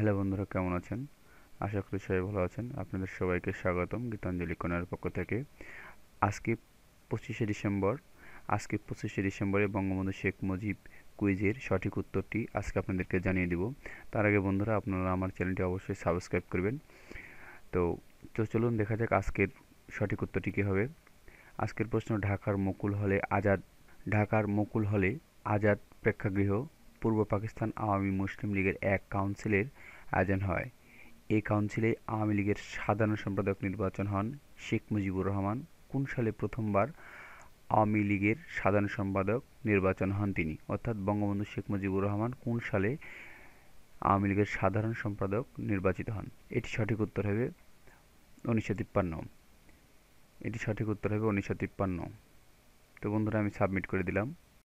hello বন্ধুরা কেমন আছেন আশা করি সবাই ভালো আছেন আপনাদের সবাইকে স্বাগতম গীতাঞ্জলি কোনার পক্ষ থেকে আজকে পঁচিশে ডিসেম্বর আজকে পঁচিশে ডিসেম্বরে বঙ্গবন্ধু শেখ মুজিব কুইজের সঠিক উত্তরটি আজকে আপনাদেরকে জানিয়ে দিব তার আগে বন্ধুরা আপনারা আমার চ্যানেলটি অবশ্যই সাবস্ক্রাইব করবেন তো তো চলুন দেখা যাক আজকের সঠিক উত্তরটি কী হবে আজকের প্রশ্ন ঢাকার মুকুল হলে আজাদ ঢাকার মুকুল হলে আজাদ প্রেক্ষাগৃহ পূর্ব পাকিস্তান আওয়ামী মুসলিম লীগের এক কাউন্সিলের আয়োজন হয় এ কাউন্সিলে আওয়ামী লীগের সাধারণ সম্পাদক নির্বাচন হন শেখ মুজিবুর রহমান কোন সালে প্রথমবার আওয়ামী লীগের সাধারণ সম্পাদক নির্বাচন হন তিনি অর্থাৎ বঙ্গবন্ধু শেখ মুজিবুর রহমান কোন সালে আওয়ামী লীগের সাধারণ সম্পাদক নির্বাচিত হন এটি সঠিক উত্তর হবে উনিশশো তিপ্পান্ন এটি সঠিক উত্তর হবে উনিশশো তিপ্পান্ন তো বন্ধুরা আমি সাবমিট করে দিলাম